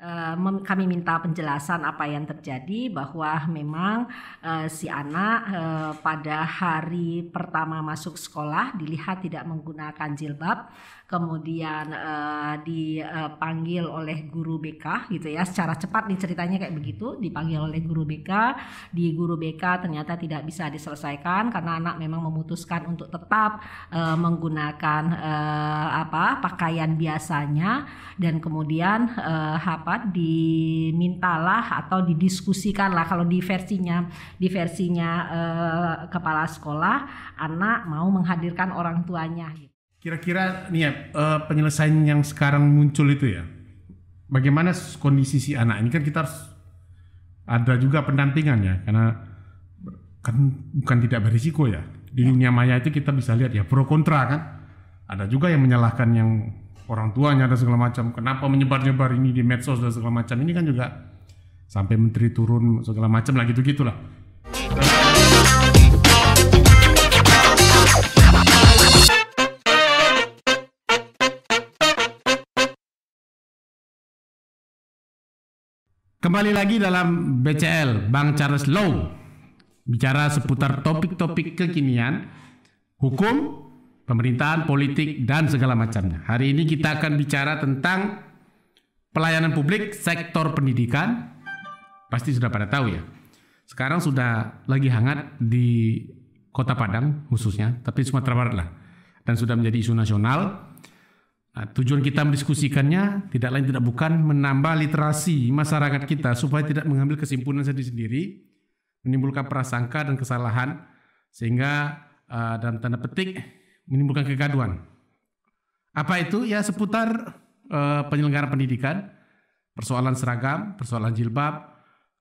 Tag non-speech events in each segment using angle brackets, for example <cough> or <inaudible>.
uh, kami minta penjelasan apa yang terjadi bahwa memang eh, si anak eh, pada hari pertama masuk sekolah dilihat tidak menggunakan jilbab kemudian uh, eh, dipanggil oleh guru BK gitu ya secara cepat nih ceritanya kayak begitu dipanggil oleh guru BK di guru BK ternyata tidak bisa diselesaikan karena anak memang memutuskan untuk tetap uh, menggunakan uh, apa pakaian biasanya dan kemudian uh, apa dimintalah atau didiskusikanlah kalau di versinya di versinya eh, kepala sekolah anak mau menghadirkan orang tuanya Kira-kira nih ya eh, penyelesaian yang sekarang muncul itu ya. Bagaimana kondisi si anak ini kan kita harus ada juga pendampingannya karena kan bukan tidak berisiko ya. Di ya. dunia maya itu kita bisa lihat ya pro kontra kan. Ada juga yang menyalahkan yang orang tuanya dan segala macam. Kenapa menyebar-nyebar ini di medsos dan segala macam. Ini kan juga sampai menteri turun segala macam lah gitu-gitulah. Kembali lagi dalam BCL, Bang Charles Low. Bicara seputar topik-topik kekinian, hukum, pemerintahan, politik, dan segala macamnya. Hari ini kita akan bicara tentang pelayanan publik, sektor pendidikan. Pasti sudah pada tahu ya. Sekarang sudah lagi hangat di Kota Padang khususnya, tapi Sumatera Barat lah. Dan sudah menjadi isu nasional. Nah, tujuan kita mendiskusikannya tidak lain tidak bukan menambah literasi masyarakat kita supaya tidak mengambil kesimpulan sendiri-sendiri, menimbulkan prasangka dan kesalahan sehingga uh, dalam tanda petik menimbulkan kegaduan. Apa itu? Ya seputar uh, penyelenggara pendidikan, persoalan seragam, persoalan jilbab,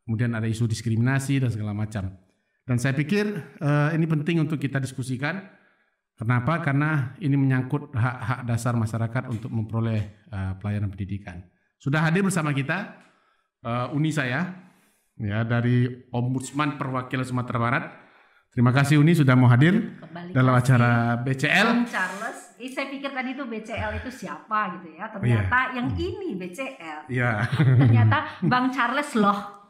kemudian ada isu diskriminasi dan segala macam. Dan saya pikir uh, ini penting untuk kita diskusikan. Kenapa? Karena ini menyangkut hak-hak dasar masyarakat untuk memperoleh uh, pelayanan pendidikan. Sudah hadir bersama kita uh, Uni saya ya dari Ombudsman Perwakilan Sumatera Barat Terima kasih Uni sudah mau hadir Kembali dalam acara BCL. Charles, eh, saya pikir tadi itu BCL itu siapa gitu ya. Ternyata yeah. yang ini BCL. Iya. Ternyata Bang Charles loh.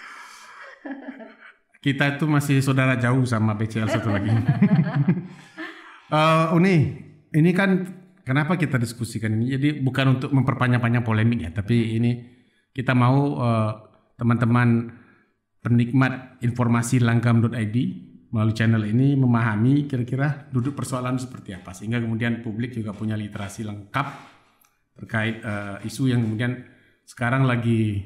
<laughs> Kita itu masih saudara jauh sama BCL satu lagi. uh, <laughs> Uni, ini kan kenapa kita diskusikan ini? Jadi bukan untuk memperpanjang-panjang polemik ya, tapi ini kita mau eh, teman-teman uh, teman -teman penikmat informasi langgam.id melalui channel ini memahami kira-kira duduk persoalan seperti apa sehingga kemudian publik juga punya literasi lengkap terkait uh, isu yang kemudian sekarang lagi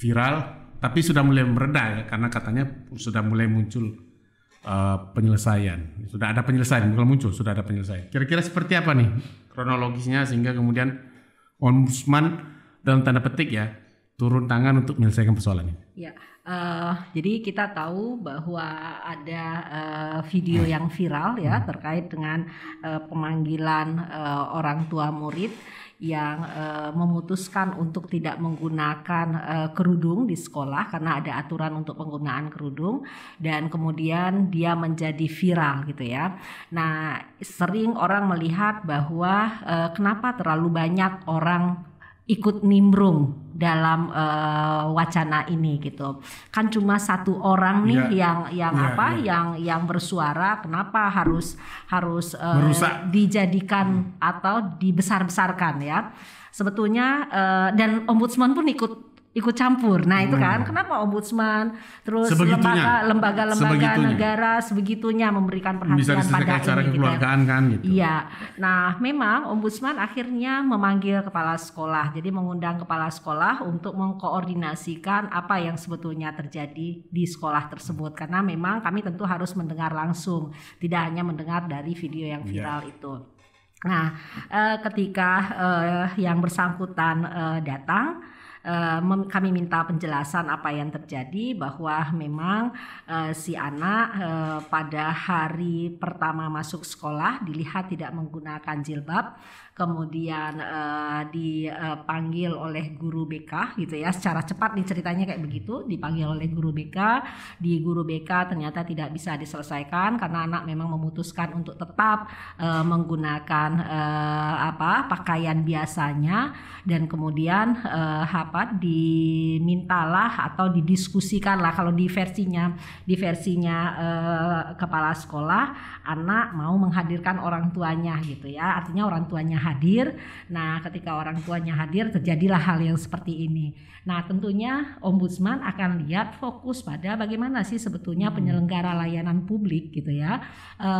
viral tapi sudah mulai mereda ya karena katanya sudah mulai muncul uh, penyelesaian sudah ada penyelesaian bukan muncul sudah ada penyelesaian kira-kira seperti apa nih kronologisnya sehingga kemudian ombudsman dalam tanda petik ya turun tangan untuk menyelesaikan persoalan ini? Ya, uh, jadi kita tahu bahwa ada uh, video hmm. yang viral ya hmm. terkait dengan uh, pemanggilan uh, orang tua murid yang uh, memutuskan untuk tidak menggunakan uh, kerudung di sekolah karena ada aturan untuk penggunaan kerudung dan kemudian dia menjadi viral gitu ya. Nah, sering orang melihat bahwa uh, kenapa terlalu banyak orang ikut nimbrung dalam uh, wacana ini gitu kan cuma satu orang nih yeah. yang yang yeah, apa yeah. yang yang bersuara kenapa harus harus uh, dijadikan hmm. atau dibesar besarkan ya sebetulnya uh, dan ombudsman pun ikut ikut campur. Nah, itu kan hmm. kenapa ombudsman terus lembaga-lembaga negara sebegitunya memberikan perhatian Bisa pada ini gitu ya. kekeluargaan gitu. kan gitu. Iya. Nah, memang ombudsman akhirnya memanggil kepala sekolah. Jadi mengundang kepala sekolah untuk mengkoordinasikan apa yang sebetulnya terjadi di sekolah tersebut karena memang kami tentu harus mendengar langsung, tidak hanya mendengar dari video yang iya. viral yeah. itu. Nah, eh, ketika eh, yang bersangkutan eh, datang Eh, kami minta penjelasan apa yang terjadi bahwa memang eh, si anak eh, pada hari pertama masuk sekolah dilihat tidak menggunakan jilbab kemudian uh, eh, dipanggil eh, oleh guru BK gitu ya secara cepat nih ceritanya kayak begitu dipanggil oleh guru BK di guru BK ternyata tidak bisa diselesaikan karena anak memang memutuskan untuk tetap uh, menggunakan uh, apa pakaian biasanya dan kemudian uh, apa dimintalah atau didiskusikanlah kalau di versinya di versinya uh, kepala sekolah anak mau menghadirkan orang tuanya gitu ya artinya orang tuanya hadir. Nah, ketika orang tuanya hadir terjadilah hal yang seperti ini. Nah, tentunya ombudsman akan lihat fokus pada bagaimana sih sebetulnya hmm. penyelenggara layanan publik gitu ya e,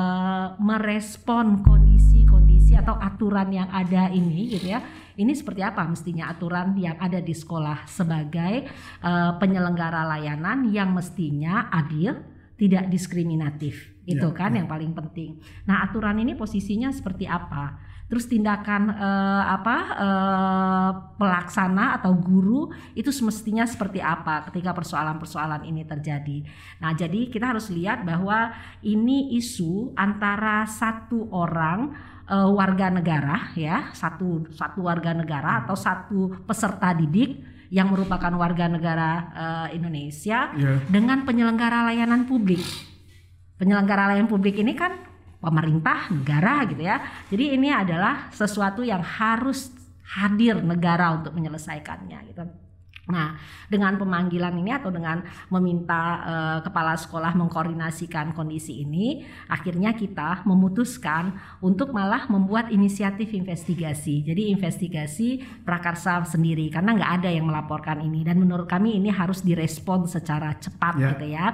merespon kondisi-kondisi atau aturan yang ada ini gitu ya. Ini seperti apa mestinya aturan yang ada di sekolah sebagai e, penyelenggara layanan yang mestinya adil, tidak diskriminatif itu ya, kan ya. yang paling penting. Nah aturan ini posisinya seperti apa? terus tindakan uh, apa uh, pelaksana atau guru itu semestinya seperti apa ketika persoalan-persoalan ini terjadi. Nah, jadi kita harus lihat bahwa ini isu antara satu orang uh, warga negara ya, satu satu warga negara atau satu peserta didik yang merupakan warga negara uh, Indonesia yeah. dengan penyelenggara layanan publik. Penyelenggara layanan publik ini kan pemerintah negara gitu ya. Jadi ini adalah sesuatu yang harus hadir negara untuk menyelesaikannya gitu. Nah, dengan pemanggilan ini atau dengan meminta eh, kepala sekolah mengkoordinasikan kondisi ini, akhirnya kita memutuskan untuk malah membuat inisiatif investigasi. Jadi investigasi prakarsa sendiri karena nggak ada yang melaporkan ini dan menurut kami ini harus direspon secara cepat yeah. gitu ya.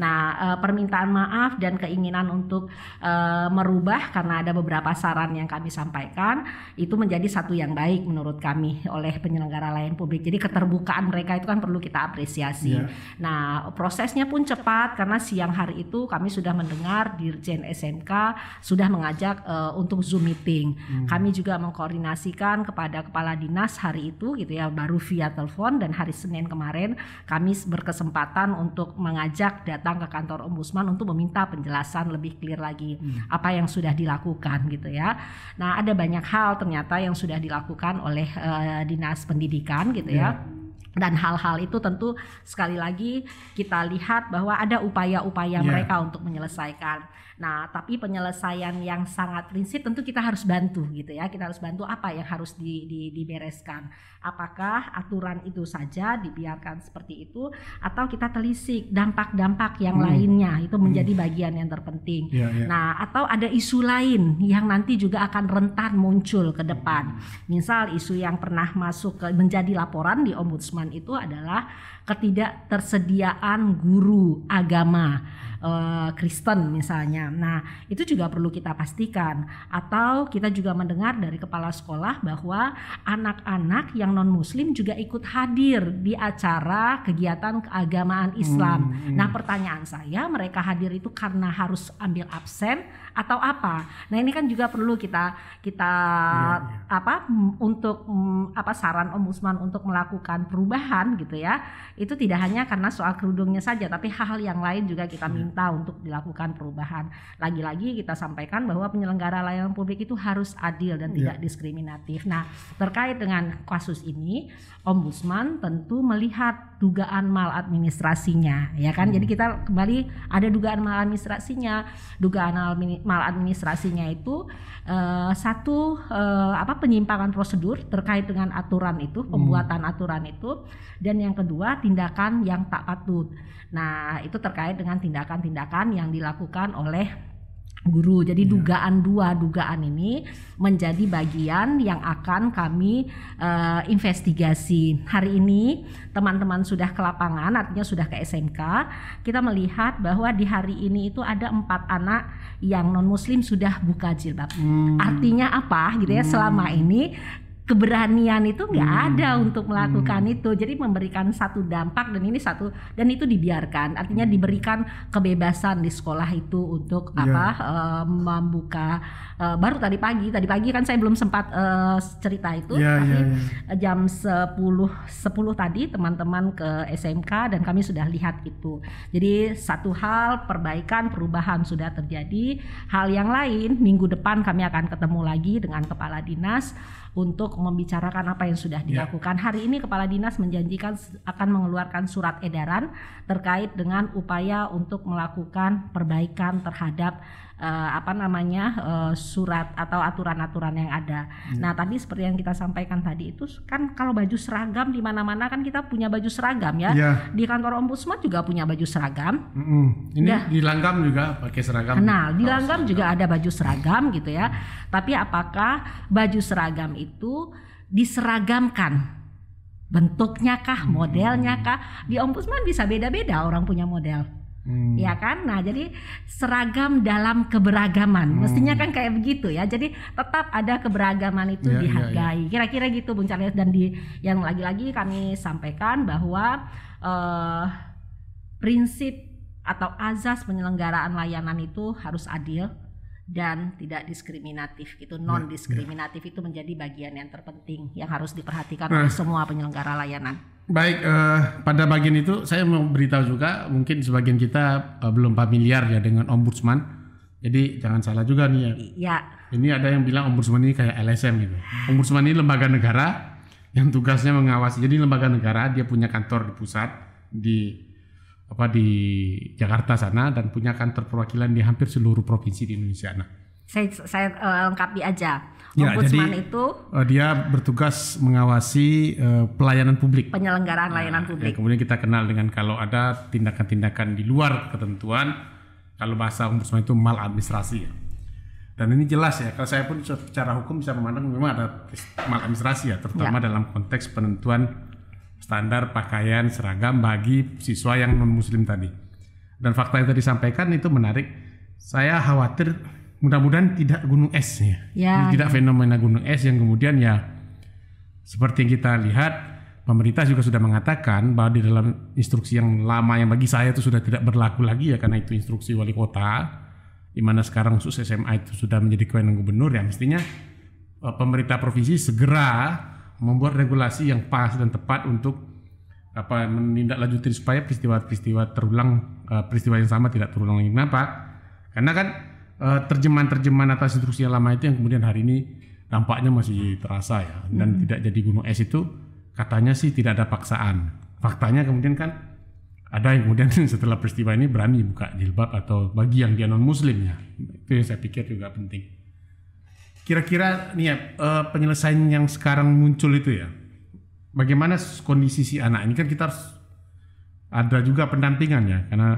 Nah, eh, permintaan maaf dan keinginan untuk eh, merubah karena ada beberapa saran yang kami sampaikan itu menjadi satu yang baik menurut kami oleh penyelenggara lain publik. Jadi keterbukaan mereka itu kan perlu kita apresiasi. Yeah. Nah, prosesnya pun cepat karena siang hari itu kami sudah mendengar Dirjen SMK sudah mengajak eh, untuk Zoom meeting. Hmm. Kami juga mengkoordinasikan kepada kepala dinas hari itu gitu ya baru via telepon dan hari Senin kemarin kami berkesempatan untuk mengajak data datang ke kantor ombudsman untuk meminta penjelasan lebih clear lagi hmm. apa yang sudah dilakukan gitu ya. Nah, ada banyak hal ternyata yang sudah dilakukan oleh uh, dinas pendidikan gitu yeah. ya dan hal-hal itu tentu sekali lagi kita lihat bahwa ada upaya-upaya yeah. mereka untuk menyelesaikan. Nah, tapi penyelesaian yang sangat prinsip tentu kita harus bantu gitu ya. Kita harus bantu apa yang harus di, di, dibereskan. Apakah aturan itu saja dibiarkan seperti itu atau kita telisik dampak-dampak yang hmm. lainnya itu hmm. menjadi hmm. bagian yang terpenting. Yeah, yeah. Nah, atau ada isu lain yang nanti juga akan rentan muncul ke depan. Hmm. Misal isu yang pernah masuk ke menjadi laporan di ombudsman itu adalah ketidaktersediaan guru agama eh, Kristen misalnya. Nah, itu juga perlu kita pastikan atau kita juga mendengar dari kepala sekolah bahwa anak-anak yang non muslim juga ikut hadir di acara kegiatan keagamaan Islam. Hmm, hmm. Nah, pertanyaan saya, mereka hadir itu karena harus ambil absen atau apa. Nah, ini kan juga perlu kita kita ya, ya. apa untuk apa saran ombudsman untuk melakukan perubahan gitu ya. Itu tidak hanya karena soal kerudungnya saja, tapi hal-hal yang lain juga kita iya. minta untuk dilakukan perubahan. Lagi-lagi kita sampaikan bahwa penyelenggara layanan publik itu harus adil dan iya. tidak diskriminatif. Nah, terkait dengan kasus ini, ombudsman tentu melihat dugaan maladministrasinya, ya kan? Hmm. Jadi kita kembali ada dugaan maladministrasinya, dugaan maladministrasinya itu uh, satu uh, apa penyimpangan prosedur terkait dengan aturan itu, hmm. pembuatan hmm. aturan itu dan yang kedua tindakan yang tak patut. Nah, itu terkait dengan tindakan-tindakan yang dilakukan oleh guru. Jadi yeah. dugaan dua dugaan ini menjadi bagian yang akan kami uh, investigasi. Hari ini teman-teman sudah ke lapangan, artinya sudah ke SMK. Kita melihat bahwa di hari ini itu ada empat anak yang non muslim sudah buka jilbab. Hmm. Artinya apa gitu ya? Hmm. Selama ini keberanian itu nggak hmm. ada untuk melakukan hmm. itu jadi memberikan satu dampak dan ini satu dan itu dibiarkan artinya diberikan kebebasan di sekolah itu untuk yeah. apa uh, membuka uh, baru tadi pagi tadi pagi kan saya belum sempat uh, cerita itu yeah, tapi yeah, iya, iya. yeah. jam 10 10 tadi teman-teman ke SMK dan kami sudah lihat itu jadi satu hal perbaikan perubahan sudah terjadi hal yang lain minggu depan kami akan ketemu lagi dengan kepala dinas untuk membicarakan apa yang sudah ya. dilakukan. Ya. Hari ini Kepala Dinas menjanjikan akan mengeluarkan surat edaran terkait dengan upaya untuk melakukan perbaikan terhadap uh, apa namanya uh, surat atau aturan-aturan yang ada. Hmm. Nah tadi seperti yang kita sampaikan tadi itu kan kalau baju seragam di mana-mana kan kita punya baju seragam ya. ya. Di kantor ombudsman juga punya baju seragam. Mm -hmm. Ini ya. di Langgam juga pakai seragam. Nah di oh, Langgam juga ada baju seragam gitu ya. Tapi apakah baju seragam itu diseragamkan? bentuknya kah, hmm. modelnya kah. Di ombudsman bisa beda-beda orang punya model. Hmm. Ya kan? Nah, jadi seragam dalam keberagaman. Hmm. Mestinya kan kayak begitu ya. Jadi tetap ada keberagaman itu ya, ya, ya. dihargai. Kira-kira gitu Bung Charles dan di yang lagi-lagi kami sampaikan bahwa uh, prinsip atau azas penyelenggaraan layanan itu harus adil dan tidak diskriminatif itu non diskriminatif ya, ya. itu menjadi bagian yang terpenting yang harus diperhatikan nah, oleh semua penyelenggara layanan. Baik, eh, pada bagian itu saya mau beritahu juga mungkin sebagian kita uh, belum familiar ya dengan ombudsman. Jadi jangan salah juga nih ya. Iya. Ini ada yang bilang ombudsman ini kayak LSM gitu. Ombudsman ini lembaga negara yang tugasnya mengawasi. Jadi lembaga negara dia punya kantor di pusat di apa di Jakarta sana dan punya kantor perwakilan di hampir seluruh provinsi di Indonesia. Nah, saya saya uh, lengkapi aja. Ya, Ombudsman jadi, itu uh, dia bertugas mengawasi uh, pelayanan publik. Penyelenggaraan nah, layanan ya, publik. Ya, kemudian kita kenal dengan kalau ada tindakan-tindakan di luar ketentuan, kalau bahasa ombudsman itu maladministrasi ya. Dan ini jelas ya, kalau saya pun secara hukum bisa memandang memang ada maladministrasi ya, terutama ya. dalam konteks penentuan standar pakaian seragam bagi siswa yang non muslim tadi. Dan fakta yang tadi disampaikan itu menarik. Saya khawatir mudah-mudahan tidak gunung es ya. ya tidak ya. fenomena gunung es yang kemudian ya seperti yang kita lihat pemerintah juga sudah mengatakan bahwa di dalam instruksi yang lama yang bagi saya itu sudah tidak berlaku lagi ya karena itu instruksi wali kota di mana sekarang khusus SMA itu sudah menjadi kewenangan gubernur ya mestinya eh, pemerintah provinsi segera membuat regulasi yang pas dan tepat untuk apa menindaklanjuti supaya peristiwa-peristiwa terulang eh, peristiwa yang sama tidak terulang lagi. Kenapa? Karena kan Eh, terjemahan-terjemahan atas instruksi lama itu yang kemudian hari ini nampaknya masih terasa ya dan hmm. tidak jadi gunung es itu katanya sih tidak ada paksaan. Faktanya kemudian kan ada yang kemudian <laughs> setelah peristiwa ini berani buka jilbab atau bagi yang dia non muslimnya itu yang saya pikir juga penting kira-kira nih ya eh, penyelesaian yang sekarang muncul itu ya bagaimana kondisi si anak ini kan kita harus ada juga pendampingan ya karena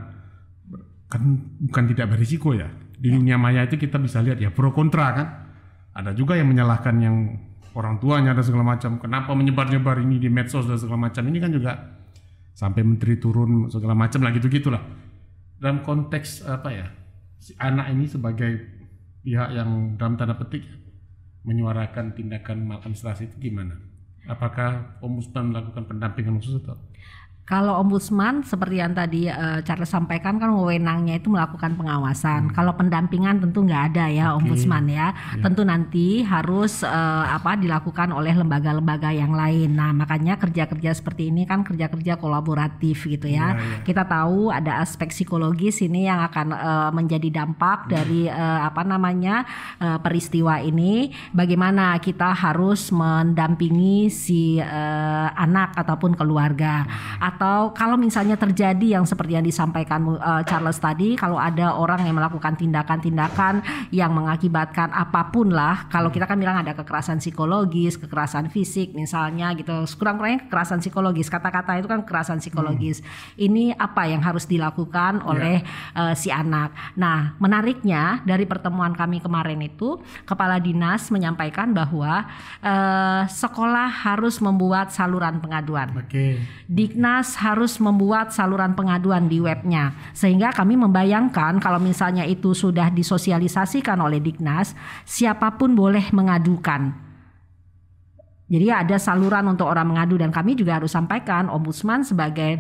kan bukan tidak berisiko ya di ya. dunia maya itu kita bisa lihat ya pro kontra kan ada juga yang menyalahkan yang orang tuanya ada segala macam kenapa menyebar-nyebar ini di medsos dan segala macam ini kan juga sampai menteri turun segala macam lah gitu gitulah dalam konteks apa ya si anak ini sebagai pihak yang dalam tanda petik ya, menyuarakan tindakan maladministrasi itu gimana apakah ombudsman melakukan pendampingan khusus atau kalau ombudsman seperti yang tadi uh, Charles sampaikan kan wewenangnya itu melakukan pengawasan. Hmm. Kalau pendampingan tentu nggak ada ya okay. ombudsman ya. Yeah. Tentu nanti harus uh, apa dilakukan oleh lembaga-lembaga yang lain. Nah, makanya kerja-kerja seperti ini kan kerja-kerja kolaboratif gitu ya. Yeah, yeah. Kita tahu ada aspek psikologis ini yang akan uh, menjadi dampak hmm. dari uh, apa namanya uh, peristiwa ini bagaimana kita harus mendampingi si uh, anak ataupun keluarga Yeah. Hmm atau kalau misalnya terjadi yang seperti yang disampaikan uh, Charles tadi kalau ada orang yang melakukan tindakan-tindakan yang mengakibatkan apapun lah kalau hmm. kita kan bilang ada kekerasan psikologis, kekerasan fisik misalnya gitu. Kurang-kurangnya kekerasan psikologis. Kata-kata itu kan kekerasan hmm. psikologis. Hmm. Ini apa yang harus dilakukan ya. oleh yeah. uh, si anak. Nah, menariknya dari pertemuan kami kemarin itu kepala dinas menyampaikan bahwa uh, sekolah harus membuat saluran pengaduan. Oke. Okay. Dikna Humas harus membuat saluran pengaduan di webnya. Sehingga kami membayangkan kalau misalnya itu sudah disosialisasikan oleh Dignas, siapapun boleh mengadukan. Jadi ada saluran untuk orang mengadu dan kami juga harus sampaikan ombudsman sebagai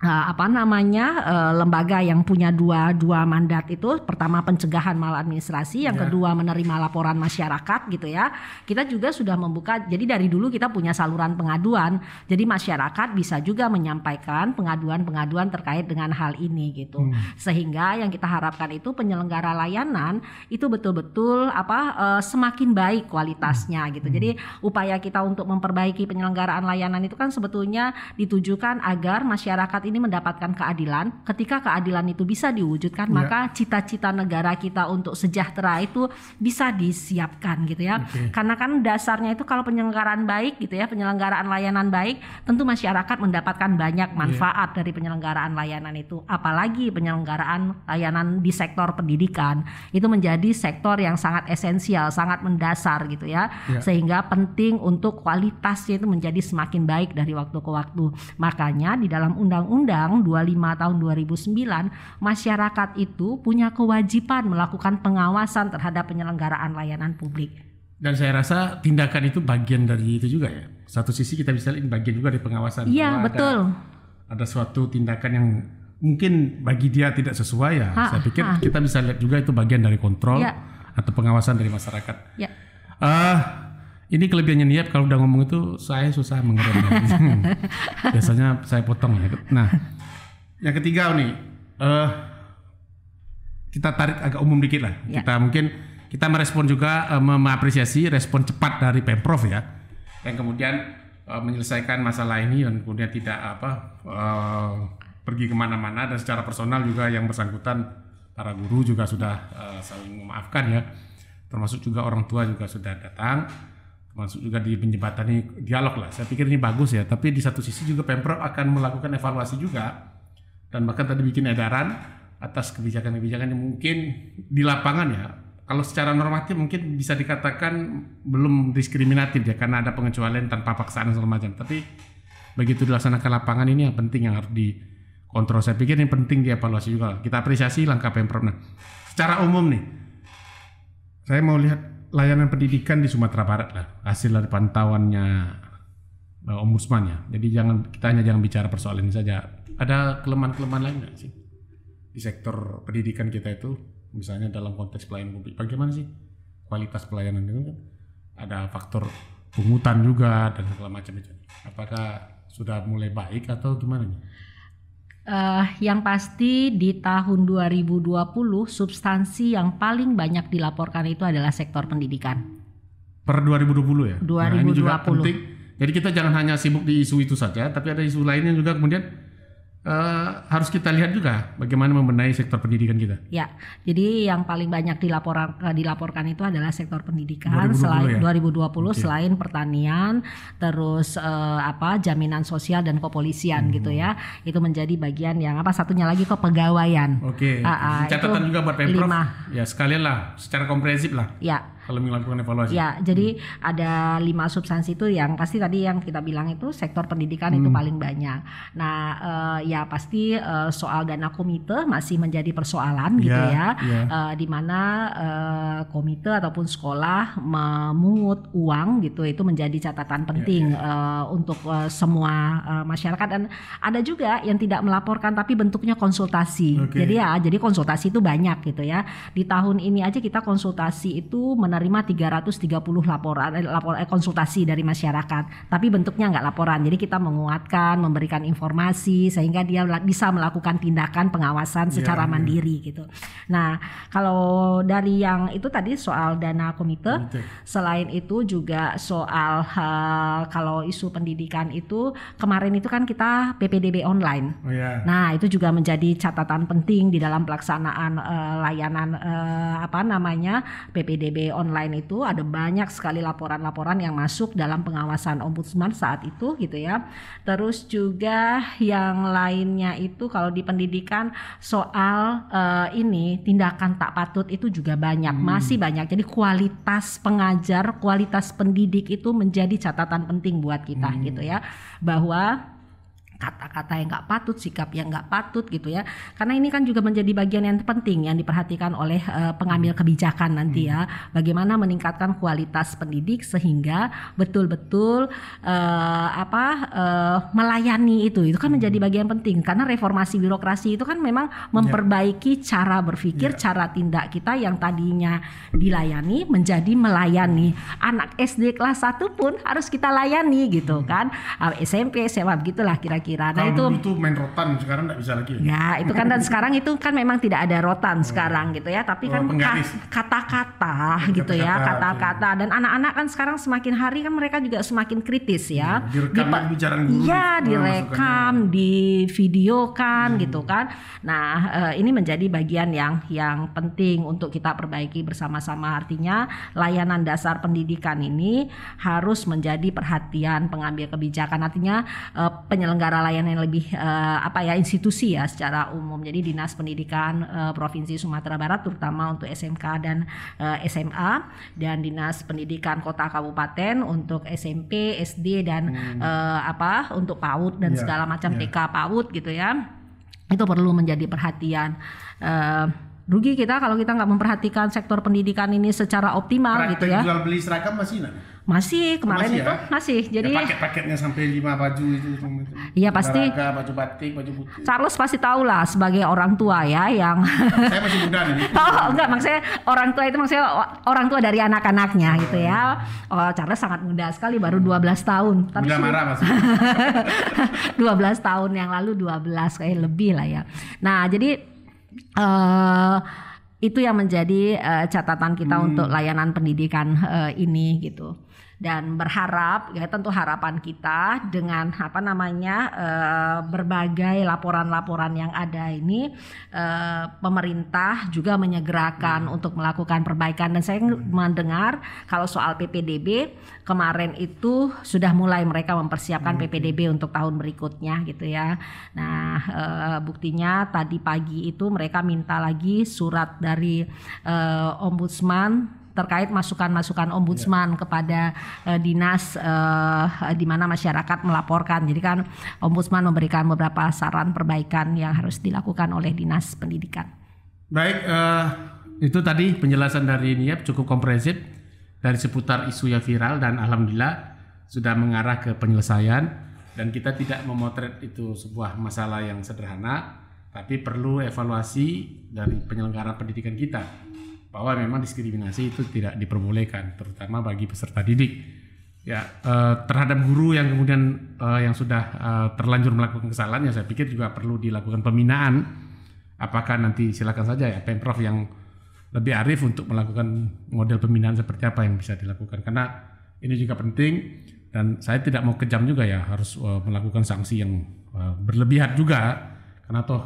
Eh, apa namanya eh, lembaga yang punya dua dua mandat itu pertama pencegahan maladministrasi yang yeah. kedua menerima laporan masyarakat gitu ya kita juga sudah membuka jadi dari dulu kita punya saluran pengaduan jadi masyarakat bisa juga menyampaikan pengaduan pengaduan terkait dengan hal ini gitu hmm. sehingga yang kita harapkan itu penyelenggara layanan itu betul-betul apa eh, semakin baik kualitasnya gitu hmm. jadi upaya kita untuk memperbaiki penyelenggaraan layanan itu kan sebetulnya ditujukan agar masyarakat ini mendapatkan keadilan, ketika keadilan itu bisa diwujudkan, yeah. maka cita-cita negara kita untuk sejahtera itu bisa disiapkan gitu ya. Okay. Karena kan dasarnya itu kalau penyelenggaraan baik gitu ya, penyelenggaraan layanan baik, tentu masyarakat mendapatkan banyak iya. manfaat yeah. dari penyelenggaraan layanan itu, apalagi penyelenggaraan layanan di sektor pendidikan. Itu menjadi sektor yang sangat esensial, sangat mendasar gitu ya. Yeah. Sehingga penting untuk kualitasnya itu menjadi semakin baik dari waktu ke waktu. Makanya di dalam undang-undang Undang-Undang 25 tahun 2009, masyarakat itu punya kewajiban melakukan pengawasan terhadap penyelenggaraan layanan publik. Dan saya rasa tindakan itu bagian dari itu juga ya. Satu sisi kita bisa lihat bagian juga dari pengawasan. Iya, betul. Ada, ada suatu tindakan yang mungkin bagi dia tidak sesuai ya. Ha, saya pikir ha. kita bisa lihat juga itu bagian dari kontrol ya. atau pengawasan dari masyarakat. Ya. Uh, ini kelebihannya niat kalau udah ngomong itu saya susah mengerti. <laughs> Biasanya saya potong ya. Nah, yang ketiga nih, uh, kita tarik agak umum dikit lah. Ya. Kita mungkin kita merespon juga uh, mengapresiasi respon cepat dari pemprov ya, yang kemudian uh, menyelesaikan masalah ini dan kemudian tidak apa uh, pergi kemana-mana dan secara personal juga yang bersangkutan para guru juga sudah uh, saling memaafkan ya termasuk juga orang tua juga sudah datang masuk juga di ini dialog lah. Saya pikir ini bagus ya, tapi di satu sisi juga Pemprov akan melakukan evaluasi juga dan bahkan tadi bikin edaran atas kebijakan-kebijakan yang mungkin di lapangan ya. Kalau secara normatif mungkin bisa dikatakan belum diskriminatif ya karena ada pengecualian tanpa paksaan segala macam. Tapi begitu dilaksanakan lapangan ini yang penting yang harus dikontrol. Saya pikir ini penting dievaluasi juga. Kita apresiasi langkah Pemprov. Nah, secara umum nih, saya mau lihat layanan pendidikan di Sumatera Barat lah hasil dari pantauannya uh, eh, ombudsman ya. Jadi jangan kita hanya jangan bicara persoalan ini saja. Ada kelemahan-kelemahan lain nggak sih di sektor pendidikan kita itu, misalnya dalam konteks pelayanan publik, bagaimana sih kualitas pelayanan itu Ada faktor pungutan juga dan segala macam itu. Apakah sudah mulai baik atau gimana nih? Uh, yang pasti di tahun 2020 substansi yang paling banyak dilaporkan itu adalah sektor pendidikan. Per 2020 ya. 2020. Nah, ini juga penting. Jadi kita jangan hanya sibuk di isu itu saja, tapi ada isu lainnya juga kemudian Uh, harus kita lihat juga bagaimana membenahi sektor pendidikan kita. Ya, jadi yang paling banyak dilaporan eh, dilaporkan itu adalah sektor pendidikan 2020 ya? selain ya? 2020 okay. selain pertanian, terus uh, apa jaminan sosial dan kepolisian hmm. gitu ya. Itu menjadi bagian yang apa satunya lagi kepegawaian. Oke. Okay. Uh, uh, ah, Catatan juga buat Pemprov. Lima. Ya, sekalian lah secara komprehensif lah. Ya kalau melakukan evaluasi. Ya, jadi hmm. ada lima substansi itu yang pasti tadi yang kita bilang itu sektor pendidikan hmm. itu paling banyak. Nah, uh, ya pasti uh, soal dana komite masih menjadi persoalan yeah, gitu ya, yeah. Ya. Ya. uh, di mana uh, komite ataupun sekolah memungut uang gitu itu menjadi catatan penting yeah, ya, yeah. Uh, untuk uh, semua uh, masyarakat dan ada juga yang tidak melaporkan tapi bentuknya konsultasi. Okay. Jadi ya, jadi konsultasi itu banyak gitu ya. Di tahun ini aja kita konsultasi itu menerima menerima 330 laporan eh, laporan eh, konsultasi dari masyarakat. Tapi bentuknya nggak laporan. Jadi kita menguatkan, memberikan informasi sehingga dia bisa melakukan tindakan pengawasan iya, secara yeah, mandiri yeah. gitu. Nah, kalau dari yang itu tadi soal dana komite, komite. selain itu juga soal uh, kalau isu pendidikan itu kemarin itu kan kita PPDB online. Oh, yeah. Nah, itu juga menjadi catatan penting di dalam pelaksanaan uh, layanan uh, apa namanya PPDB online itu ada banyak sekali laporan-laporan yang masuk dalam pengawasan ombudsman saat itu gitu ya. Terus juga yang lainnya itu kalau di pendidikan soal uh, ini tindakan tak patut itu juga banyak, hmm. masih banyak. Jadi kualitas pengajar, kualitas pendidik itu menjadi catatan penting buat kita hmm. gitu ya. Bahwa kata-kata yang nggak patut, sikap yang nggak patut gitu ya. Karena ini kan juga menjadi bagian yang penting yang diperhatikan oleh uh, pengambil kebijakan nanti ya. Bagaimana meningkatkan kualitas pendidik sehingga betul-betul uh, apa uh, melayani itu. Itu kan menjadi bagian penting karena reformasi birokrasi itu kan memang memperbaiki cara berpikir, yeah. cara tindak kita yang tadinya dilayani menjadi melayani. Anak SD kelas 1 pun harus kita layani gitu kan. Hmm. Ah, SMP, SMA gitulah kira-kira kalau itu dulu tuh main rotan sekarang nggak bisa lagi. Ya, ya itu kan dan sekarang itu kan memang tidak ada rotan oh. sekarang gitu ya, tapi oh, kan kata-kata gitu ya kata-kata dan anak-anak kan sekarang semakin hari kan mereka juga semakin kritis ya. Iya, direkam di, bicara guru. Iya gitu. ah, direkam, divideokan hmm. gitu kan. Nah eh, ini menjadi bagian yang yang penting untuk kita perbaiki bersama-sama. Artinya layanan dasar pendidikan ini harus menjadi perhatian pengambil kebijakan. Artinya eh, penyelenggara layanan yang lebih uh, apa ya institusi ya secara umum. Jadi Dinas Pendidikan uh, Provinsi Sumatera Barat terutama untuk SMK dan uh, eh, SMA dan Dinas Pendidikan Kota Kabupaten untuk SMP, SD dan hmm. uh, apa untuk PAUD dan yeah. segala macam yeah. TK PAUD gitu ya. Itu perlu menjadi perhatian uh, rugi kita kalau kita nggak memperhatikan sektor pendidikan ini secara optimal Praktik gitu ya. jual beli seragam masih nah? Masih kemarin masih itu ya? masih. Ya, jadi ya, paket-paketnya sampai lima baju itu. Iya pasti. Raga, baju batik, baju putih. Charles pasti tahu lah sebagai orang tua ya yang. Saya masih muda nih. <laughs> oh enggak maksudnya orang tua itu maksudnya orang tua dari anak-anaknya gitu ya. Hmm. Oh Charles sangat muda sekali baru 12 hmm. tahun. Tapi muda marah masih. <laughs> 12 tahun yang lalu 12 kayak lebih lah ya. Nah jadi uh, itu yang menjadi uh, catatan kita hmm. untuk layanan pendidikan uh, ini gitu dan berharap ya tentu harapan kita dengan apa namanya uh, berbagai laporan-laporan yang ada ini uh, pemerintah juga menyegerakan hmm. untuk melakukan perbaikan dan saya hmm. mendengar kalau soal PPDB kemarin itu sudah mulai mereka mempersiapkan hmm. PPDB untuk tahun berikutnya gitu ya. Nah, uh, buktinya tadi pagi itu mereka minta lagi surat dari uh, ombudsman terkait masukan-masukan ombudsman yeah. kepada uh, dinas uh, di mana masyarakat melaporkan. Jadi kan ombudsman memberikan beberapa saran perbaikan yang harus dilakukan oleh dinas pendidikan. Baik, uh, itu tadi penjelasan dari NIAP cukup komprehensif dari seputar isu yang viral dan alhamdulillah sudah mengarah ke penyelesaian dan kita tidak memotret itu sebuah masalah yang sederhana tapi perlu evaluasi dari penyelenggara pendidikan kita bahwa memang diskriminasi itu tidak diperbolehkan terutama bagi peserta didik ya eh, terhadap guru yang kemudian eh, yang sudah eh, terlanjur melakukan kesalahan ya saya pikir juga perlu dilakukan pembinaan apakah nanti silakan saja ya pemprov yang lebih arif untuk melakukan model pembinaan seperti apa yang bisa dilakukan karena ini juga penting dan saya tidak mau kejam juga ya harus melakukan sanksi yang berlebihan juga karena toh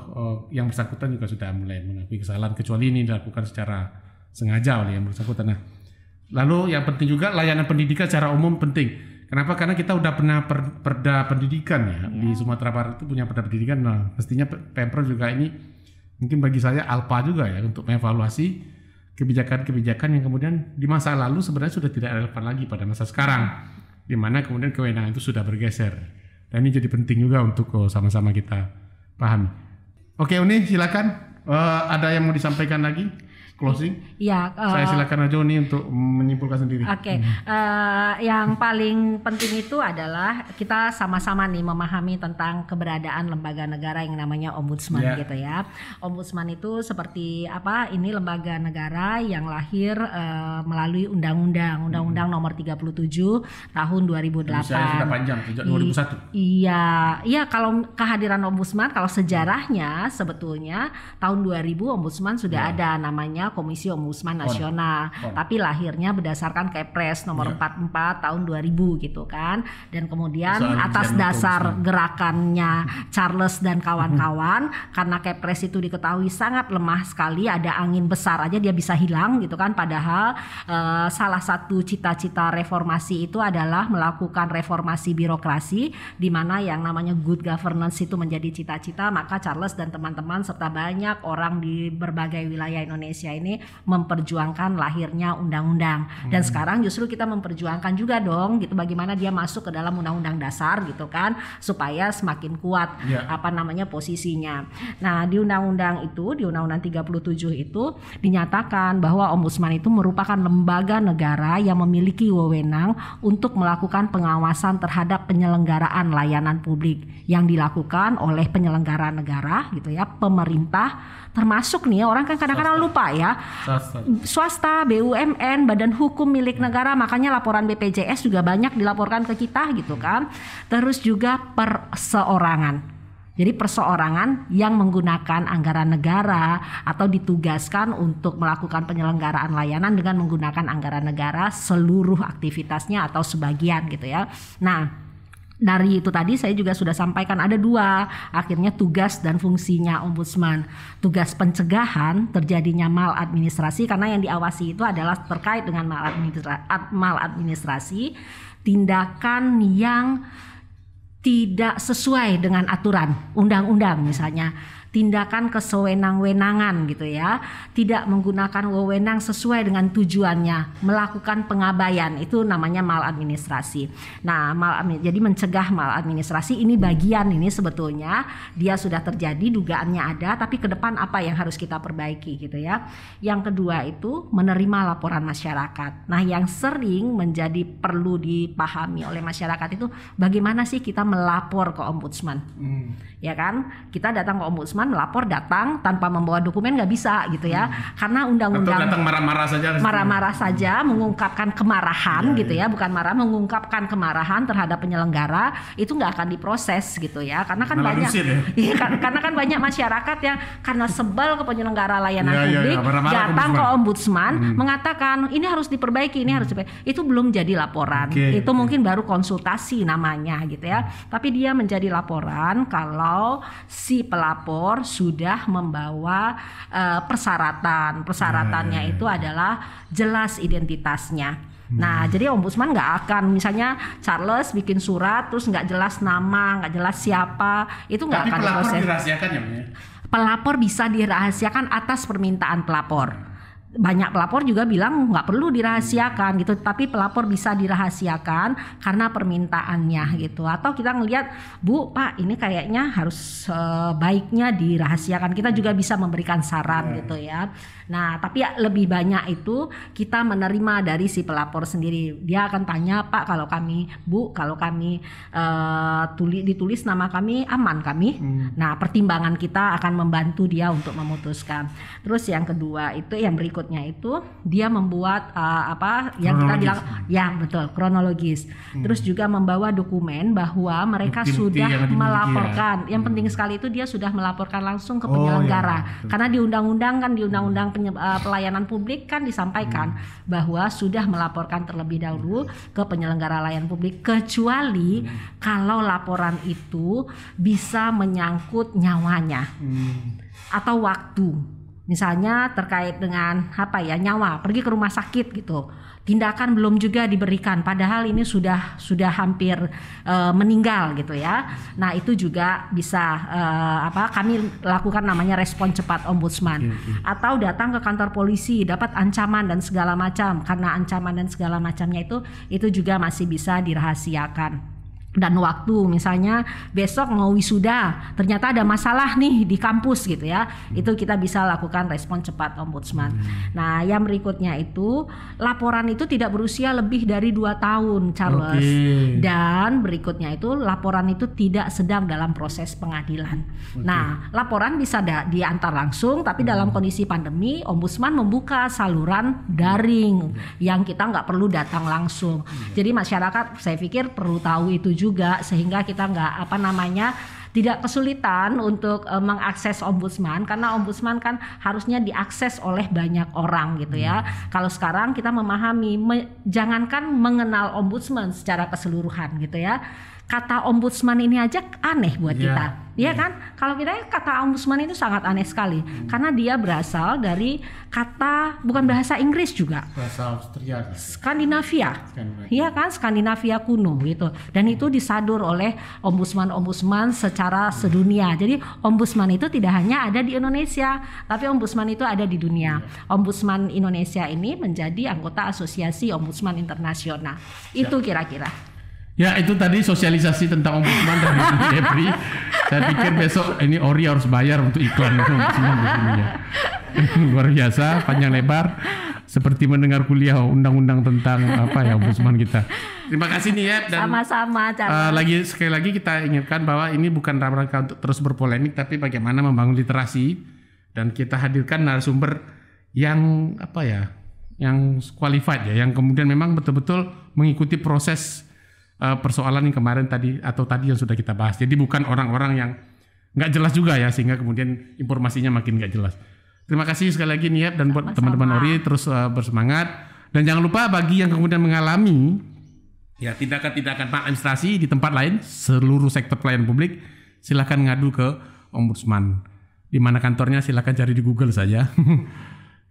yang bersangkutan juga sudah mulai mengakui kesalahan kecuali ini dilakukan secara sengaja oleh yang bersangkutan. Nah, lalu yang penting juga layanan pendidikan secara umum penting. Kenapa? Karena kita udah pernah per, perda pendidikan ya, ya. di Sumatera Barat itu punya perda pendidikan. Nah, mestinya pemprov juga ini mungkin bagi saya alpa juga ya untuk mengevaluasi kebijakan-kebijakan yang kemudian di masa lalu sebenarnya sudah tidak relevan lagi pada masa sekarang di mana kemudian kewenangan itu sudah bergeser dan ini jadi penting juga untuk oh, sama-sama kita pahami oke Uni silakan uh, ada yang mau disampaikan lagi closing. Ya, uh, saya eh, silakan aja nih untuk menyimpulkan sendiri. Oke, okay. hmm. uh, yang paling penting itu adalah kita sama-sama nih memahami tentang keberadaan lembaga negara yang namanya ombudsman yeah. gitu ya. Ombudsman itu seperti apa? Ini lembaga negara yang lahir uh, melalui undang-undang, undang-undang hmm. nomor 37 tahun 2008. sudah panjang sejak 2001. I iya, iya kalau kehadiran ombudsman kalau sejarahnya sebetulnya tahun 2000 ombudsman sudah yeah. ada namanya namanya Komisi Ombudsman Nasional, oh. Oh. tapi lahirnya berdasarkan Kepres nomor yeah. Iya. 44 tahun 2000 gitu kan. Dan kemudian Soal atas dasar gerakannya Charles dan kawan-kawan mm-hmm. karena Kepres itu diketahui sangat lemah sekali, ada angin besar aja dia bisa hilang gitu kan padahal eh, salah satu cita-cita reformasi itu adalah melakukan reformasi birokrasi di mana yang namanya good governance itu menjadi cita-cita maka Charles dan teman-teman serta banyak orang di berbagai wilayah Indonesia ini memperjuangkan lahirnya undang-undang dan hmm. sekarang justru kita memperjuangkan juga dong gitu bagaimana dia masuk ke dalam undang-undang dasar gitu kan supaya semakin kuat yeah. apa namanya posisinya. Nah, di undang-undang itu di undang-undang 37 itu dinyatakan bahwa ombudsman itu merupakan lembaga negara yang memiliki wewenang untuk melakukan pengawasan terhadap penyelenggaraan layanan publik yang dilakukan oleh penyelenggara negara gitu ya, pemerintah termasuk nih orang kan kadang-kadang lupa ya ya. Swasta. Swasta, BUMN, badan hukum milik ya. negara, makanya laporan BPJS juga banyak dilaporkan ke kita gitu kan. Terus juga perseorangan. Jadi perseorangan yang menggunakan anggaran negara atau ditugaskan untuk melakukan penyelenggaraan layanan dengan menggunakan anggaran negara seluruh aktivitasnya atau sebagian gitu ya. Nah, dari itu tadi saya juga sudah sampaikan ada dua akhirnya tugas dan fungsinya ombudsman. Tugas pencegahan terjadinya maladministrasi karena yang diawasi itu adalah terkait dengan maladministrasi, tindakan yang tidak sesuai dengan aturan undang-undang misalnya tindakan kesewenang-wenangan gitu ya, tidak menggunakan wewenang sesuai dengan tujuannya, melakukan pengabaian itu namanya maladministrasi. Nah, mal jadi mencegah maladministrasi ini bagian ini sebetulnya dia sudah terjadi dugaannya ada, tapi ke depan apa yang harus kita perbaiki gitu ya. Yang kedua itu menerima laporan masyarakat. Nah, yang sering menjadi perlu dipahami oleh masyarakat itu bagaimana sih kita melapor ke ombudsman? Hmm. Ya kan? Kita datang ke ombudsman cuman melapor datang tanpa membawa dokumen nggak bisa gitu ya hmm. karena undang-undang datang marah-marah saja marah-marah saja mengungkapkan kemarahan ya, gitu ya. ya bukan marah mengungkapkan kemarahan terhadap penyelenggara itu nggak akan diproses gitu ya karena kan Malah banyak ya? <laughs> ya, karena kan banyak masyarakat yang karena sebel ke penyelenggara layanan ya, publik ya, ya. Marah -marah datang ke ombudsman, hmm. mengatakan ini harus diperbaiki ini harus hmm. diperbaiki itu belum jadi laporan okay. itu mungkin baru konsultasi namanya gitu ya tapi dia menjadi laporan kalau si pelapor sudah membawa uh, eh, persyaratan. Persyaratannya hmm. Ya, ya, ya. itu adalah jelas identitasnya. Hmm. Nah, hmm. jadi ombudsman nggak akan misalnya Charles bikin surat terus nggak jelas nama, nggak jelas siapa, itu nggak akan Pelapor dirahasiakan ya? Pelapor bisa dirahasiakan atas permintaan pelapor banyak pelapor juga bilang nggak perlu dirahasiakan gitu tapi pelapor bisa dirahasiakan karena permintaannya gitu atau kita ngelihat Bu Pak ini kayaknya harus eh, baiknya dirahasiakan kita juga bisa memberikan saran yeah. gitu ya nah tapi ya, lebih banyak itu kita menerima dari si pelapor sendiri dia akan tanya Pak kalau kami Bu kalau kami uh, eh, tulis ditulis nama kami aman kami hmm. nah pertimbangan kita akan membantu dia untuk memutuskan terus yang kedua itu yang berikut berikutnya itu dia membuat uh, apa yang kita bilang ya betul kronologis. Hmm. Terus juga membawa dokumen bahwa mereka bukti sudah yang melaporkan. Ya. Yang hmm. penting sekali itu dia sudah melaporkan langsung ke oh, penyelenggara. Oh, Karena di undang-undang kan di undang-undang uh, pelayanan publik kan disampaikan hmm. bahwa sudah melaporkan terlebih dahulu hmm. ke penyelenggara layanan publik kecuali hmm. kalau laporan itu bisa menyangkut nyawanya. Hmm atau waktu Misalnya terkait dengan apa ya nyawa, pergi ke rumah sakit gitu. Tindakan belum juga diberikan padahal ini sudah sudah hampir e, meninggal gitu ya. Nah, itu juga bisa e, apa kami lakukan namanya respon cepat ombudsman iya, iya. atau datang ke kantor polisi dapat ancaman dan segala macam karena ancaman dan segala macamnya itu itu juga masih bisa dirahasiakan dan waktu misalnya besok mau wisuda ternyata ada masalah nih di kampus gitu ya hmm. itu kita bisa lakukan respon cepat ombudsman hmm. nah yang berikutnya itu laporan itu tidak berusia lebih dari dua tahun Charles okay. dan berikutnya itu laporan itu tidak sedang dalam proses pengadilan okay. nah laporan bisa da- diantar langsung tapi hmm. dalam kondisi pandemi ombudsman membuka saluran daring hmm. yang kita nggak perlu datang langsung hmm. jadi masyarakat saya pikir perlu tahu itu juga juga sehingga kita nggak apa namanya tidak kesulitan untuk e, mengakses ombudsman karena ombudsman kan harusnya diakses oleh banyak orang gitu ya. Hmm. Kalau sekarang kita memahami me, jangankan mengenal ombudsman secara keseluruhan gitu ya kata ombudsman ini aja aneh buat yeah. kita. Iya yeah. kan? Kalau kita ya kata ombudsman itu sangat aneh sekali hmm. karena dia berasal dari kata bukan bahasa Inggris juga. Bahasa Austria. Kan? Skandinavia. Iya kan? Skandinavia kuno gitu. Dan itu disadur oleh ombudsman-ombudsman secara hmm. sedunia. Jadi ombudsman itu tidak hanya ada di Indonesia, tapi ombudsman itu ada di dunia. Yeah. Ombudsman Indonesia ini menjadi anggota Asosiasi Ombudsman Internasional. Itu kira-kira. Ya itu tadi sosialisasi tentang ombudsman dan Depri. <laughs> Saya pikir besok ini Ori harus bayar untuk iklan ombudsman begininya. <laughs> Luar biasa, panjang lebar. Seperti mendengar kuliah undang-undang tentang apa ya ombudsman kita. Terima kasih nih ya. Dan, Sama-sama. Uh, lagi sekali lagi kita ingatkan bahwa ini bukan rangka untuk terus berpolemik, tapi bagaimana membangun literasi dan kita hadirkan narasumber yang apa ya, yang qualified ya, yang kemudian memang betul-betul mengikuti proses uh, persoalan yang kemarin tadi atau tadi yang sudah kita bahas. Jadi bukan orang-orang yang nggak jelas juga ya sehingga kemudian informasinya makin nggak jelas. Terima kasih sekali lagi ya dan buat teman-teman Ori terus uh, bersemangat dan jangan lupa bagi yang kemudian mengalami ya tindakan-tindakan administrasi di tempat lain seluruh sektor pelayanan publik silahkan ngadu ke ombudsman di mana kantornya silahkan cari di Google saja. <laughs>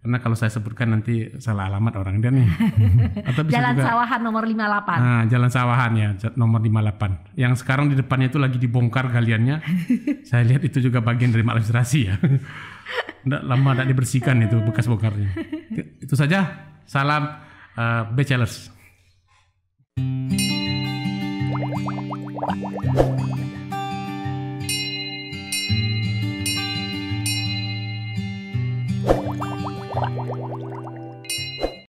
Karena kalau saya sebutkan nanti salah alamat orang dia nih. <laughs> Atau bisa Jalan juga, Sawahan nomor 58. Nah, Jalan Sawahan ya, nomor 58. Yang sekarang di depannya itu lagi dibongkar galiannya. <laughs> saya lihat itu juga bagian dari maladministrasi ya. <laughs> Nggak lama tidak dibersihkan itu bekas bongkarnya. Itu saja. Salam uh, bachelors.